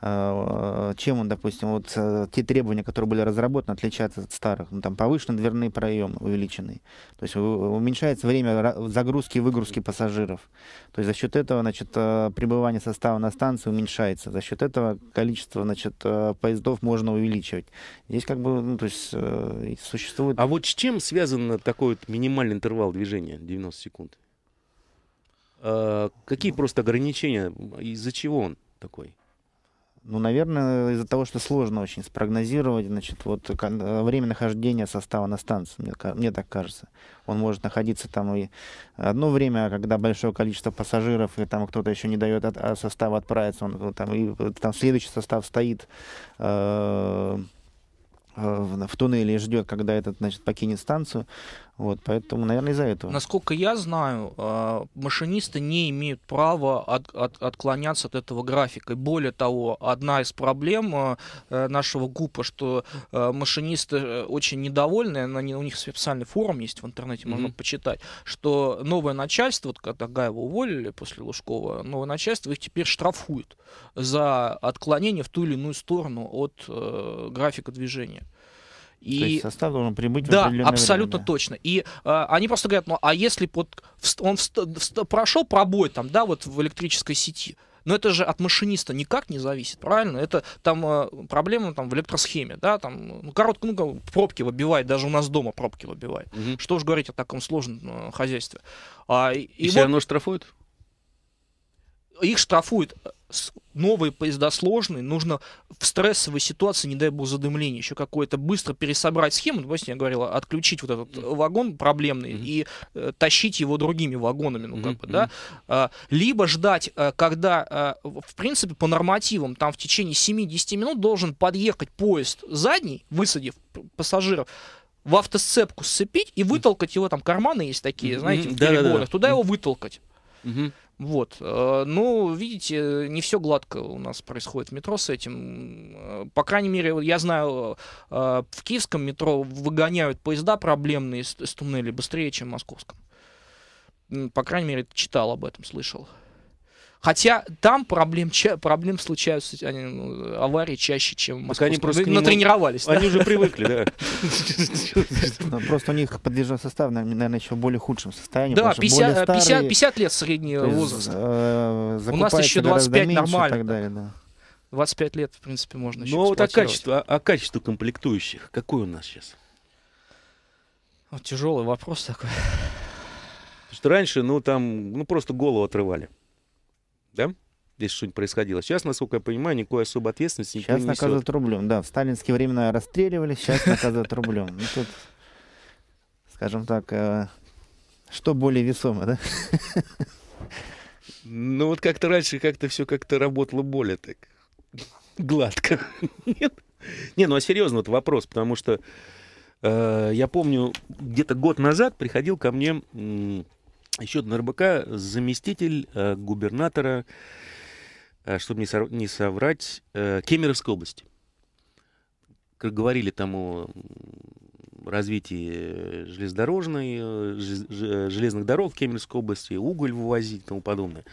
э, чем он, допустим, вот те требования, которые были разработаны, отличаются от старых? Ну, там повышенный дверный проем увеличенный. То есть уменьшается время загрузки и выгрузки пассажиров. То есть за счет этого, значит, пребывание состава на станции уменьшается. За счет этого количество, значит, поездов можно увеличивать. Здесь как бы, ну, то есть существует... А вот с чем связан такой вот минимальный интервал движения 90 секунд? А, какие ну. просто ограничения? Из-за чего он такой? Ну, наверное, из-за того, что сложно очень спрогнозировать, значит, вот э, время нахождения состава на станции, мне, мне так кажется. Он может находиться там и одно время, а когда большое количество пассажиров, и там кто-то еще не дает от, от а состава отправиться, он там, и э, там следующий состав стоит. Э- в, в туннеле и ждет, когда этот, значит, покинет станцию. Вот, поэтому, наверное, из-за этого. Насколько я знаю, а, машинисты не имеют права от, от, отклоняться от этого графика. И более того, одна из проблем а, э, нашего ГУПа, что а, машинисты э, очень недовольны, у них специальный форум есть в интернете, можно mm-hmm. почитать, что новое начальство, вот когда Гаева уволили после Лужкова, новое начальство их теперь штрафует за отклонение в ту или иную сторону от э, графика движения. И... То есть состав должен прибыть да, в определенное абсолютно время. точно. И э, они просто говорят, ну а если под он вст- вст- прошел пробой там, да, вот в электрической сети, но это же от машиниста никак не зависит, правильно? Это там э, проблема там, в электросхеме, да, там, ну, коротко, ну, пробки выбивает, даже у нас дома пробки выбивает. Угу. Что уж говорить о таком сложном э, хозяйстве. А, и и, и все вот... равно штрафуют? Их штрафуют новые поезда сложные, нужно в стрессовой ситуации, не дай бог задымление, еще какое-то быстро пересобрать схему, допустим, ну, я говорила отключить вот этот вагон проблемный mm-hmm. и э, тащить его другими вагонами, ну как mm-hmm. бы, да, а, либо ждать, э, когда, а, в принципе, по нормативам, там в течение 7-10 минут должен подъехать поезд задний, высадив пассажиров, в автосцепку сцепить и вытолкать его, там карманы есть такие, mm-hmm. знаете, в да, туда mm-hmm. его вытолкать. Угу. Вот. Э, ну, видите, не все гладко у нас происходит в метро с этим. Э, по крайней мере, я знаю, э, в киевском метро выгоняют поезда проблемные из, из туннелей быстрее, чем в московском. По крайней мере, читал об этом, слышал. Хотя там проблем, ча- проблем случаются, они, ну, аварии чаще, чем в Москве. Они ну, просто нему... натренировались. Они да? уже привыкли, да. Ну, просто у них подвижной состав, наверное, еще в более худшем состоянии. Да, 50 лет средний возраст. Э, у нас еще 25 нормально. 25 лет, в принципе, можно еще Ну, а вот о качестве, о, а, о а качестве комплектующих. Какой у нас сейчас? Вот тяжелый вопрос такой. что раньше, ну, там, ну, просто голову отрывали да? Здесь что-нибудь происходило. Сейчас, насколько я понимаю, никакой особой ответственности никто сейчас не несет. наказывают рублем, да. В сталинские времена расстреливали, сейчас наказывают рублем. Ну, тут, скажем так, э, что более весомо, да? Ну вот как-то раньше как-то все как-то работало более так гладко. Нет? Не, ну а серьезно, вот вопрос, потому что э, я помню, где-то год назад приходил ко мне еще до РБК заместитель э, губернатора, э, чтобы не, со, не соврать, э, Кемеровской области. Как говорили там о развитии э, железнодорожной, э, э, железных дорог в Кемеровской области, уголь вывозить и тому подобное.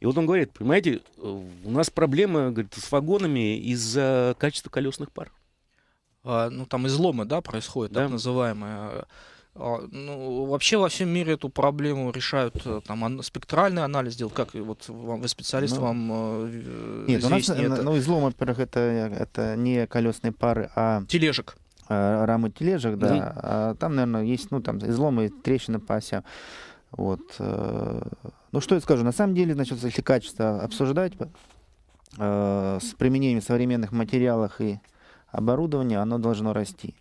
И вот он говорит, понимаете, у нас проблема говорит, с вагонами из-за качества колесных пар. А, ну, там изломы, да, происходят, да. так называемые. А, ну, вообще во всем мире эту проблему решают э, там спектральный анализ делают, как вот вам, вы специалист, ну, вам э, нет, ну, у нас, это. ну излом, во-первых, это это не колесные пары, а тележек а, рамы тележек, да. да. А там, наверное, есть, ну, там, изломы, трещины по осям. Вот. Э, ну, что я скажу? На самом деле, значит, если качество обсуждать с применением современных материалов и оборудования, оно должно расти.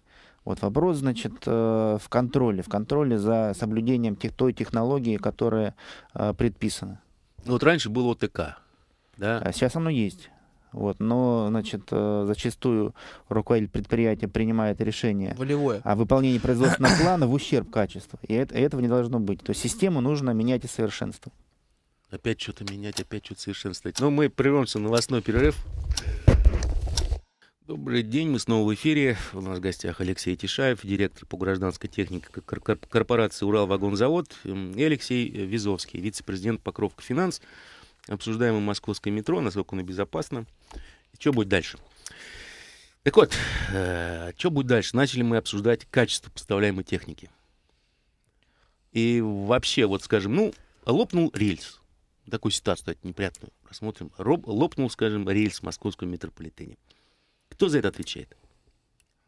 Вот вопрос, значит, э, в контроле, в контроле за соблюдением тех, той технологии, которая э, предписана. Ну, вот раньше было ОТК, да? А сейчас оно есть. Вот, но, значит, э, зачастую руководитель предприятия принимает решение Волевое. о выполнении производственного плана в ущерб качеству. И это, этого не должно быть. То есть систему нужно менять и совершенствовать. Опять что-то менять, опять что-то совершенствовать. Ну мы прервемся на новостной перерыв. Добрый день, мы снова в эфире. У нас в гостях Алексей Тишаев, директор по гражданской технике корпорации «Уралвагонзавод» и Алексей э, Визовский, вице-президент «Покровка Финанс». Обсуждаем мы московское метро, насколько оно безопасно. И что будет дальше? Так вот, э, что будет дальше? Начали мы обсуждать качество поставляемой техники. И вообще, вот скажем, ну, лопнул рельс. Такую ситуацию, кстати, неприятную. Рассмотрим. Роб, лопнул, скажем, рельс в московском метрополитене. Кто за это отвечает?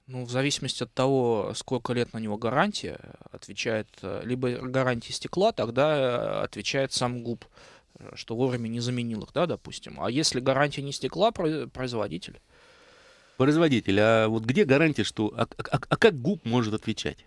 Ну, в зависимости от того, сколько лет на него гарантия, отвечает э, либо гарантия стекла, тогда э, отвечает сам губ, э, что вовремя не заменил их, да, допустим. А если гарантия не стекла, производитель. Производитель, а вот где гарантия, что... А, а, а, а как губ может отвечать?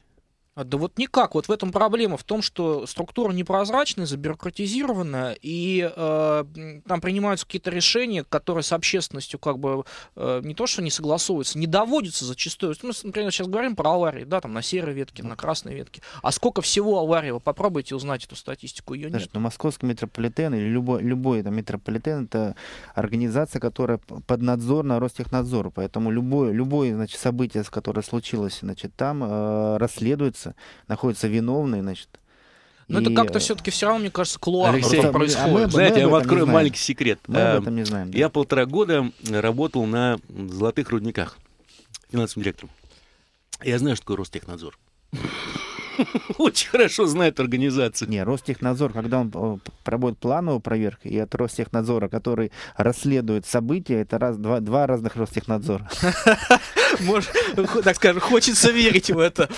А, да вот никак. Вот в этом проблема, в том, что структура непрозрачная, забюрократизирована, и э, там принимаются какие-то решения, которые с общественностью как бы э, не то, что не согласовываются, не доводятся зачастую. Мы, например, сейчас говорим про аварии, да, там на серой ветке, на красной ветке. А сколько всего аварий? Вы попробуйте узнать эту статистику, ее Даже, нет. Ну, московский метрополитен или любой, любой там, метрополитен — это организация, которая под надзор на Ростехнадзор, поэтому любое, любое значит, событие, которое случилось значит, там, э, расследуется находится, находится виновный, значит, ну и... это как-то э, все-таки все равно, мне кажется, клуарно Алексей, там происходит. А мы, Знаете, мы я вам открою маленький секрет. Мы об этом не эм, знаем. Да. Я полтора года работал на золотых рудниках финансовым директором. Я знаю, что такое Ростехнадзор. очень хорошо знает организацию. Не, Ростехнадзор, когда он э, проводит плановую проверку, и от Ростехнадзора, который расследует события, это раз, два, два разных Ростехнадзора. Может, так скажем, хочется верить в это.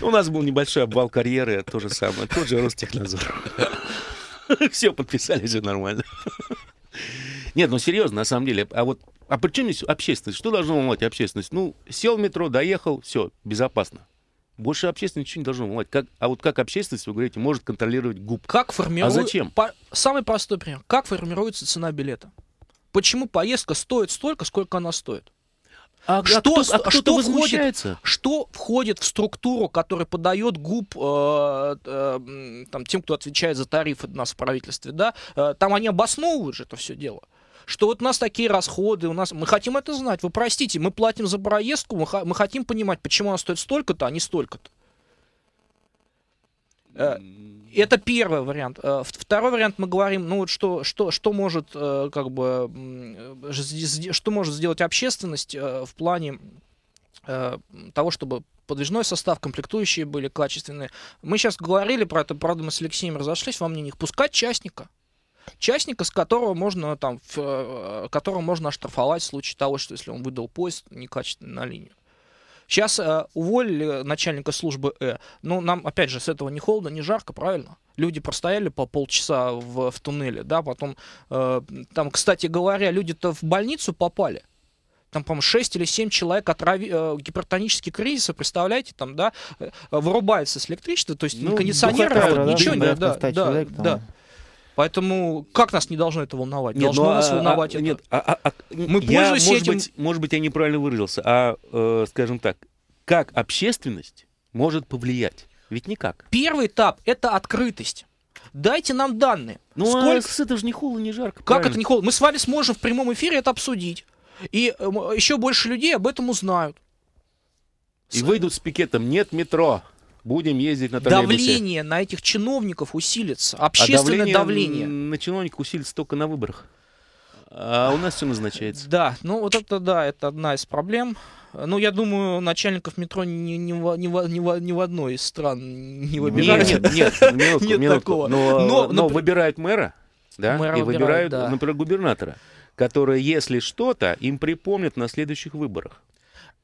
У нас был небольшой обвал карьеры, то же самое, тот же Ростехнадзор. Все подписали, все нормально. Нет, ну серьезно, на самом деле. А вот а причем общественность? Что должно волновать общественность? Ну, сел в метро, доехал, все, безопасно. Больше общественность ничего не должно волновать. Как, а вот как общественность, вы говорите, может контролировать губ. Как формирует... А зачем? По... Самый простой пример. Как формируется цена билета? Почему поездка стоит столько, сколько она стоит? А, что, а кто, а что, входит, что входит в структуру, которая подает губ э, э, там, тем, кто отвечает за тарифы у нас в правительстве? Да? Э, там они обосновывают же это все дело что вот у нас такие расходы, у нас... Мы хотим это знать. Вы простите, мы платим за проездку, мы, мы хотим понимать, почему она стоит столько-то, а не столько-то. Э, это первый вариант. Э, второй вариант мы говорим, ну вот что, что, что может э, как бы что может сделать общественность в плане того, чтобы подвижной состав, комплектующие были качественные. Мы сейчас говорили про это, правда, мы с Алексеем разошлись во мнениях. Пускать частника частника, с которого можно там, в, э, которого можно оштрафовать в случае того, что если он выдал поезд некачественно на линию. Сейчас э, уволили начальника службы Э. Ну, нам, опять же, с этого ни холодно, ни жарко, правильно? Люди простояли по полчаса в, в туннеле, да, потом, э, там, кстати говоря, люди-то в больницу попали. Там, по-моему, 6 или 7 человек отрави... Э, гипертонический кризис, представляете, там, да, э, вырубается с электричества, то есть ну, кондиционер, ничего да, нет, да, да, человек, да. Поэтому как нас не должно это волновать? Нет, должно ну, нас а, волновать а, это. Нет, а, а, а, Мы я, пользуемся может этим... Быть, может быть, я неправильно выразился, а, э, скажем так, как общественность может повлиять? Ведь никак. Первый этап — это открытость. Дайте нам данные. Ну, а Сколько... а это же не холодно, не жарко. Как правильно? это не холодно? Мы с вами сможем в прямом эфире это обсудить. И э, еще больше людей об этом узнают. И с... выйдут с пикетом «Нет метро» будем ездить на троллейбусе. Давление на этих чиновников усилится, общественное а давление, давление. на чиновников усилится только на выборах. А у нас все назначается. Да, ну вот это да, это одна из проблем. Ну, я думаю, начальников метро ни, ни, ни, ни, ни в одной из стран не выбирают. Нет, нет, нет, минутку, нет минутку. такого. Но, но, но выбирают мэра, да, мэра и выбирают, да. например, губернатора, который, если что-то, им припомнят на следующих выборах.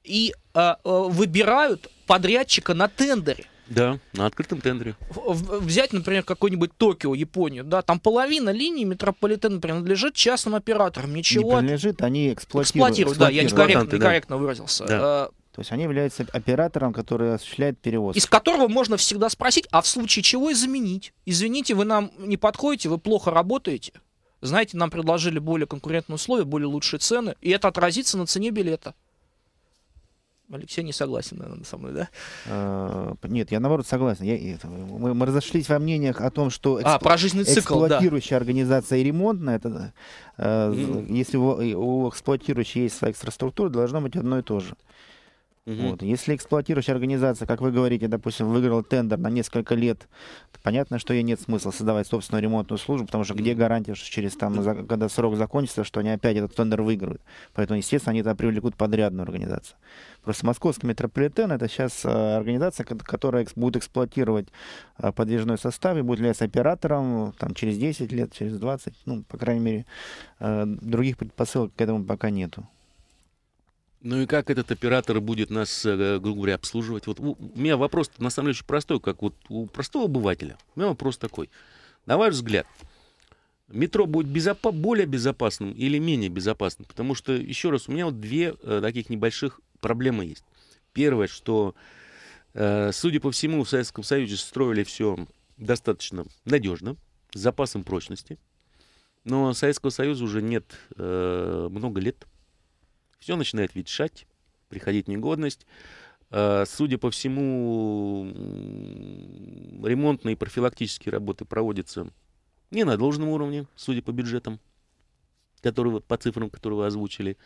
И э, выбирают подрядчика на тендере. Да, на открытом тендере. Взять, например, какой-нибудь Токио, Японию, да, там половина линий метрополитена принадлежит частным операторам, ничего. Не принадлежит, они эксплуатируют. Эксплуатируют, да, я некорректно, да. некорректно выразился. Да. Э, То есть они являются оператором, который осуществляет перевоз. Из которого можно всегда спросить, а в случае чего и заменить. Извините, вы нам не подходите, вы плохо работаете. Знаете, нам предложили более конкурентные условия, более лучшие цены, и это отразится на цене билета. Алексей не согласен, наверное, со мной, да? А, нет, я наоборот согласен. Я, мы, мы разошлись во мнениях о том, что эксп... а, про жизненный цикл, эксплуатирующая да. организация и ремонтная, ну, это, э, если у, у эксплуатирующей есть своя экстраструктура, должно быть одно и то же. Угу. Вот. Если эксплуатирующая организация, как вы говорите, допустим, выиграла тендер на несколько лет, понятно, что ей нет смысла создавать собственную ремонтную службу, потому что где гарантия, что через там, когда срок закончится, что они опять этот тендер выиграют. Поэтому, естественно, они туда привлекут подрядную организацию. Просто Московский метрополитен это сейчас э, организация, которая будет эксплуатировать э, подвижной состав и будет являться оператором там, через 10 лет, через 20, ну, по крайней мере, э, других предпосылок к этому пока нету. Ну и как этот оператор будет нас, э, э, грубо говоря, обслуживать? Вот у меня вопрос на самом деле очень простой, как вот у простого обывателя. У меня вопрос такой. На ваш взгляд, метро будет безопа- более безопасным или менее безопасным? Потому что, еще раз, у меня вот две э, таких небольших проблемы есть. Первое, что, э, судя по всему, в Советском Союзе строили все достаточно надежно, с запасом прочности. Но Советского Союза уже нет э, много лет. Все начинает ветшать, приходить негодность. Э, судя по всему, ремонтные и профилактические работы проводятся не на должном уровне, судя по бюджетам, которые, по цифрам, которые вы озвучили.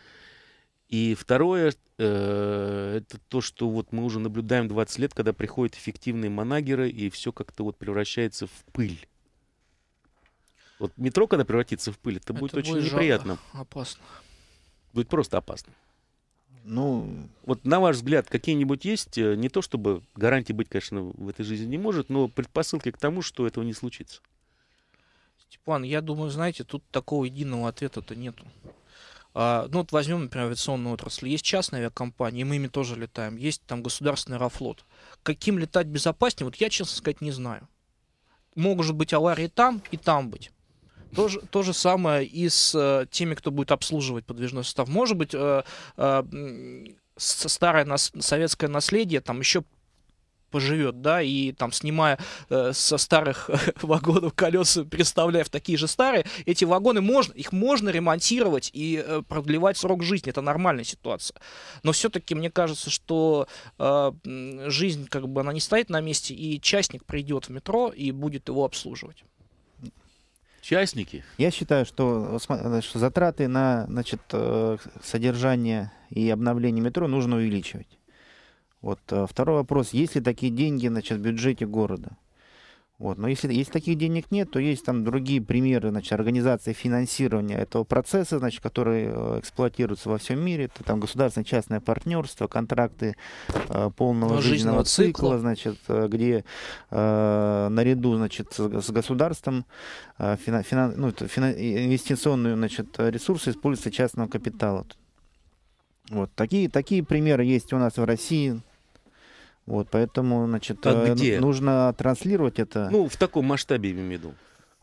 И второе, э, это то, что вот мы уже наблюдаем 20 лет, когда приходят эффективные манагеры, и все как-то вот превращается в пыль. Вот метро, когда превратится в пыль, это, это будет очень жалко, неприятно. Опасно будет просто опасно. Ну, вот на ваш взгляд, какие-нибудь есть, э, не то чтобы гарантии быть, конечно, в этой жизни не может, но предпосылки к тому, что этого не случится? Степан, я думаю, знаете, тут такого единого ответа-то нету. А, ну вот возьмем, например, авиационную отрасль. Есть частные авиакомпании, мы ими тоже летаем. Есть там государственный аэрофлот. Каким летать безопаснее, вот я, честно сказать, не знаю. Могут быть аварии там и там быть. То же, то же самое и с э, теми, кто будет обслуживать подвижной состав. Может быть, э, э, старое нас, советское наследие там еще поживет, да, и там снимая э, со старых э, вагонов колеса, представляя в такие же старые, эти вагоны можно, их можно ремонтировать и э, продлевать срок жизни, это нормальная ситуация. Но все-таки мне кажется, что э, жизнь как бы она не стоит на месте, и частник придет в метро и будет его обслуживать. Частники? Я считаю, что, э, э, что затраты на значит, э, содержание и обновление метро нужно увеличивать. Вот второй вопрос. Есть ли такие деньги значит, в бюджете города? Вот. Но если, если таких денег нет, то есть там другие примеры значит, организации финансирования этого процесса, значит, которые э, эксплуатируются во всем мире. Это там государственное частное партнерство, контракты э, полного ну, Но жизненного цикла, цикла, значит, э, где э, наряду значит, с государством э, фина, фина, ну, фина, инвестиционные значит, ресурсы используются частного капитала. Вот. Такие, такие примеры есть у нас в России, вот, поэтому, значит, а э, где? нужно транслировать это. Ну, в таком масштабе, я имею в виду.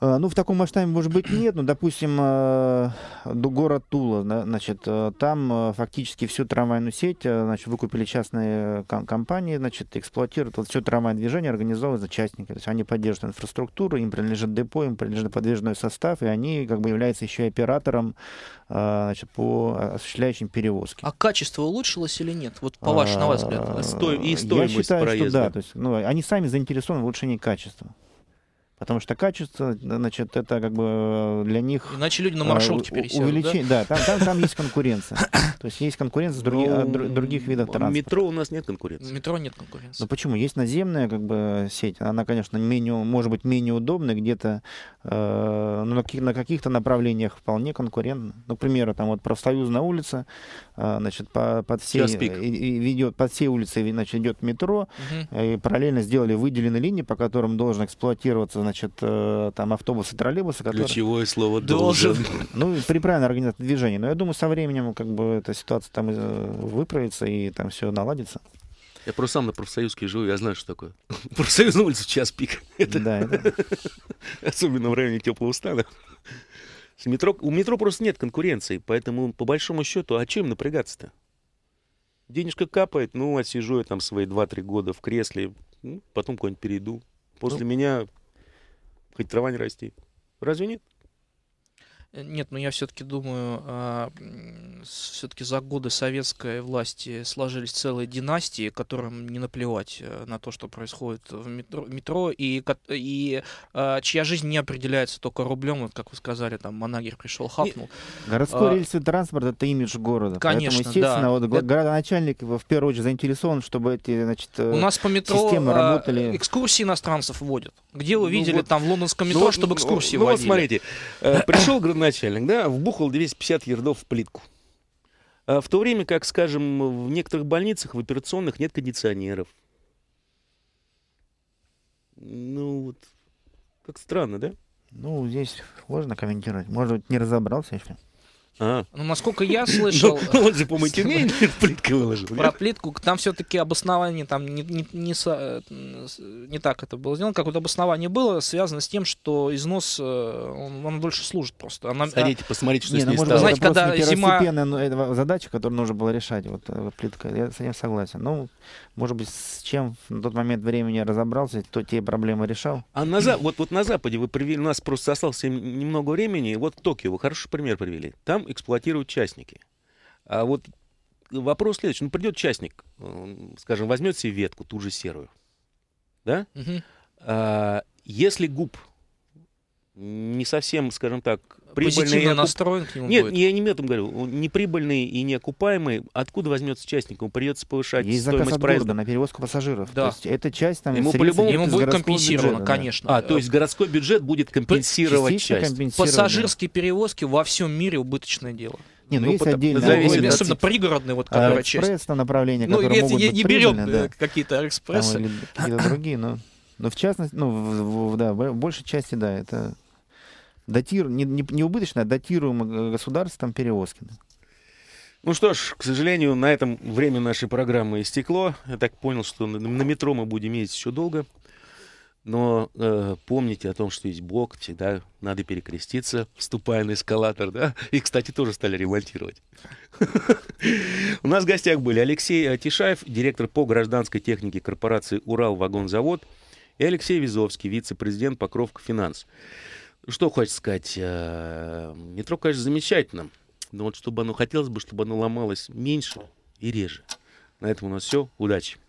Э, ну, в таком масштабе, может быть, нет, но, допустим, э, город Тула, значит, э, там фактически всю трамвайную сеть, значит, выкупили частные компании, значит, эксплуатируют вот все трамвайное движение, организовывают частники, то есть они поддерживают инфраструктуру, им принадлежит депо, им принадлежит подвижной состав, и они как бы являются еще и оператором, значит, по осуществляющим перевозки. А качество улучшилось или нет? Вот по вашему, на ваш взгляд, и стоимость Я считаю, проезда. что да, то есть, ну, они сами заинтересованы в улучшении качества потому что качество, значит, это как бы э, для них... Иначе люди на э, маршрутке а, пересядут, увеличение, да? Да, там, там, там есть конкуренция. То есть есть конкуренция с други, а, ну, друг, других видов транспорта. Метро у нас нет конкуренции. Метро нет конкуренции. Ну почему? Есть наземная как бы сеть, она, конечно, менее, может быть, менее удобная где-то, э, но на каких-то направлениях вполне конкурентна. Ну, к примеру, там вот профсоюзная улица, э, значит, по, под всей, и, и идет, под всей улицей, значит, идет метро, угу. и параллельно сделали выделенные линии, по которым должен эксплуатироваться, значит, значит, э, там автобусы, троллейбусы, которые... Ключевое слово «должен». Ну, при правильной организации движения. Но я думаю, со временем как бы эта ситуация там э, выправится и там все наладится. Я просто сам на профсоюзке живу, я знаю, что такое. Профсоюз на улице час пик. Это... Да, это... Особенно в районе теплого стана. С метро... У метро просто нет конкуренции, поэтому, по большому счету, а чем напрягаться-то? Денежка капает, ну, сижу я там свои 2-3 года в кресле, ну, потом куда-нибудь перейду. После ну... меня хоть трава не расти. Разве нет? Э, нет, но я все-таки думаю, а, все-таки за годы советской власти сложились целые династии, которым не наплевать э, на то, что происходит в метро, метро и, и а, чья жизнь не определяется только рублем, вот как вы сказали, там монагер пришел, хапнул. И... Городской а... рельсовый транспорт это имидж города. Конечно, Поэтому, естественно, да. вот это... городоначальник в первую очередь заинтересован, чтобы эти, значит, э, у нас по метро а, работали. Экскурсии иностранцев вводят. Где вы ну видели ну, вот... там в лондонском ну метро, ну, чтобы экскурсии ну, вводили? Ну, вот смотрите, пришел начальник, да, вбухал 250 ярдов в плитку. А в то время как, скажем, в некоторых больницах, в операционных нет кондиционеров. Ну вот, как странно, да? Ну, здесь сложно комментировать. Может быть, не разобрался еще. А. Ну, насколько я слышал... Ну, он же, по-моему, Тюмень плиткой выложил. Про плитку, там все-таки обоснование там не, не, не, э, не так это было сделано. Какое-то обоснование было, связано с тем, что износ, э, он, он дольше служит просто. Она, Сходите, посмотрите, что с ней ну, стало. Знаете, когда зима... задача, которую нужно было решать, вот э, плитка, я с этим согласен. Ну, может быть, с чем на тот момент времени разобрался, то те проблемы решал. А на, вот, вот на Западе вы привели, у нас просто осталось немного времени, вот Токио, вы хороший пример привели. Там эксплуатируют частники. А вот вопрос следующий. Ну, придет частник, скажем, возьмет себе ветку, ту же серую. Да? Угу. А, если губ не совсем, скажем так, прибыльный. Позитивно окуп... настроен к нему Нет, будет. я не об говорю. Он неприбыльный и неокупаемый. Откуда возьмется частник? Ему придется повышать Есть стоимость заказ от проезда. на перевозку пассажиров. Да. То есть эта часть там... Ему по-любому ему будет компенсировано, бюджета, конечно. Да. А, э, то есть городской бюджет будет компенсировать часть. Пассажирские перевозки во всем мире убыточное дело. Не, ну, ну есть отдельные Зависит, особенно от... пригородные, вот, которая а, часть. Экспресс на направление, ну, которые могут не, быть не берем э, да. какие-то экспрессы. Там, или какие-то другие, но... Но в частности, ну, в, в, да, в большей части, да, это датиру не, не, не убыточно, а датируемо государством перевозки Ну что ж, к сожалению, на этом время нашей программы истекло. Я так понял, что на, на метро мы будем ездить еще долго. Но э, помните о том, что есть Бог, всегда надо перекреститься, вступая на эскалатор, да? И, кстати, тоже стали ремонтировать. У нас в гостях были Алексей Тишаев, директор по гражданской технике корпорации «Урал Вагонзавод», и Алексей Визовский, вице-президент «Покровка Финанс». Что хочешь сказать? Эм, метро, конечно, замечательно. Но вот чтобы оно хотелось бы, чтобы оно ломалось меньше и реже. На этом у нас все. Удачи!